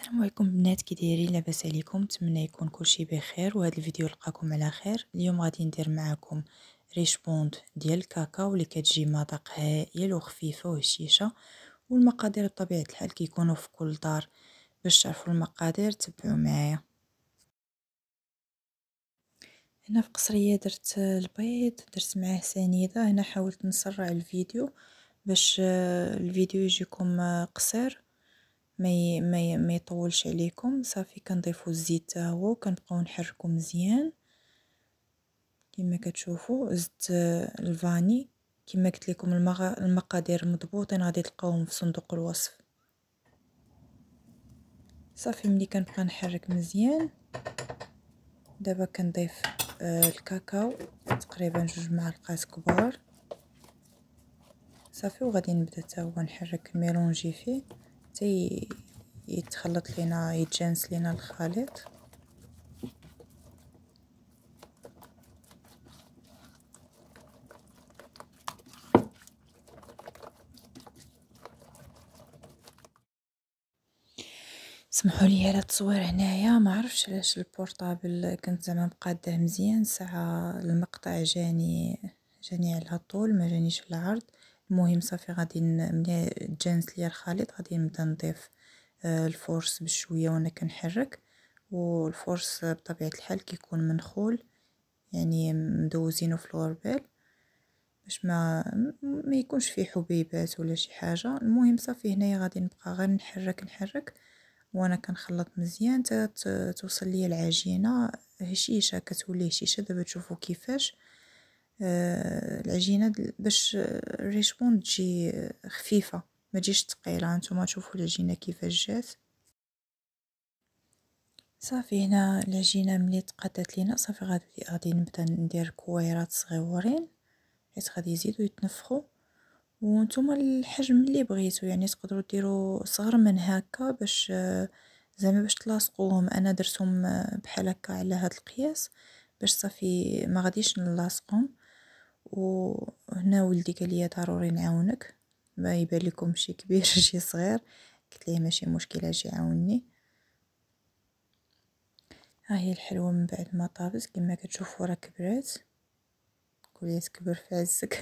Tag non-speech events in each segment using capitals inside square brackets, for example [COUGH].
السلام عليكم بنات كي دايرين لاباس عليكم نتمنى يكون كلشي بخير وهذا الفيديو لقاكم على خير اليوم غادي ندير معكم ريش بوند ديال الكاكاو اللي كتجي مذاق هائل وخفيفه وهشيشه والمقادير بطبيعه الحال كيكونوا في كل دار باش تعرفوا المقادير تبعوا معايا هنا في قصريه درت البيض درت معاه سنيده هنا حاولت نسرع الفيديو باش الفيديو يجيكم قصير ما ما ما يطولش عليكم صافي كنضيفوا الزيت حتى هو كنبقاو نحركو مزيان كما كتشوفوا زدت الفاني كما قلت لكم المقادير مضبوطين غادي تلقاوهم في صندوق الوصف صافي ملي كنبقى نحرك مزيان دابا كنضيف آه، الكاكاو تقريبا جوج معلقات كبار صافي وغادي نبدا حتى هو نحرك ميلونجي فيه حتى يتخلط لينا يتجانس لينا الخليط سمحوا لي على التصوير هنايا ما عرفتش علاش البورطابل كنت زعما مقاده مزيان ساعه المقطع جاني جاني على الطول ما جانيش العرض المهم صافي غادي ملي تجانس ليا الخليط غادي نبدا نضيف آه، الفورس بشويه وانا كنحرك والفورس بطبيعه الحال كيكون منخول يعني مدوزينو في الغربال باش ما ما يكونش فيه حبيبات ولا شي حاجه المهم صافي هنايا غادي نبقى غير نحرك نحرك وانا كنخلط مزيان توصل ليا العجينه هشيشه كتولي هشيشه دابا تشوفوا كيفاش العجينه باش الريشبون تجي خفيفه ما تجيش ثقيله نتوما تشوفوا العجينه كيفاش جات صافي هنا العجينه ملي تقادات لينا صافي غادي غادي نبدا ندير كويرات صغيورين حيت غادي يزيدوا يتنفخوا وانتم الحجم اللي بغيتو يعني تقدروا ديروا صغر من هكا باش زعما باش تلاصقوهم انا درتهم بحال هكا على هذا القياس باش صافي ما غاديش نلاصقهم وهنا ولدي قال لي ضروري نعاونك ما يبان لكم شي كبير [LAUGHS] شي صغير قلت ليه ماشي مشكله جي عاوني ها هي الحلوه من بعد ما طابت كما كتشوفوا راه كبرات كلية تكبر في عزك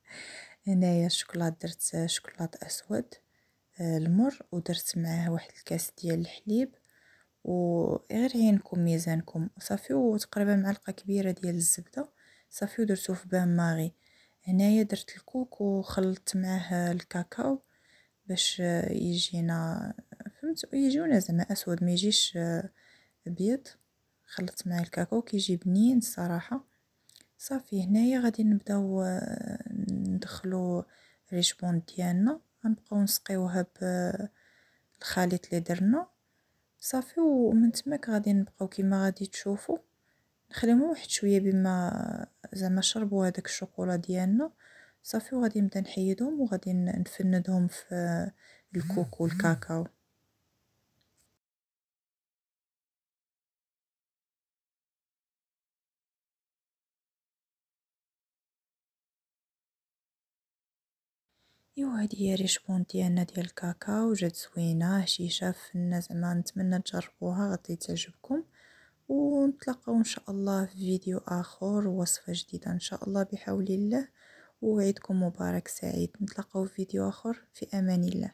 [LAUGHS] هنايا الشوكولاط درت شوكولاط اسود آه، المر ودرت معاه واحد الكاس ديال الحليب وغير عينكم ميزانكم صافي وتقريبا معلقه كبيره ديال الزبده صافي ودرتو في بان ماغي هنايا درت الكوك وخلطت معاه الكاكاو باش يجينا فهمت يجيونا زعما اسود ما يجيش ابيض خلطت معاه الكاكاو كيجي بنين الصراحه صافي هنايا غادي نبداو ندخلو ريشبون ديالنا غنبقاو نسقيوها بالخليط اللي درنا صافي ومن تماك غادي نبقاو كيما غادي تشوفوا نخليهم واحد شويه بما زعما شربوا هذاك الشوكولا ديالنا صافي وغادي نبدا نحيدهم وغادي نفندهم في الكوكو والكاكاو ايوا هادي هي ريشبون ديالنا ديال الكاكاو جات زوينه هشيشه فنه زعما نتمنى تجربوها غادي تعجبكم ونتلاقاو ان شاء الله في فيديو اخر وصفه جديده ان شاء الله بحول الله وعيدكم مبارك سعيد نتلاقاو في فيديو اخر في امان الله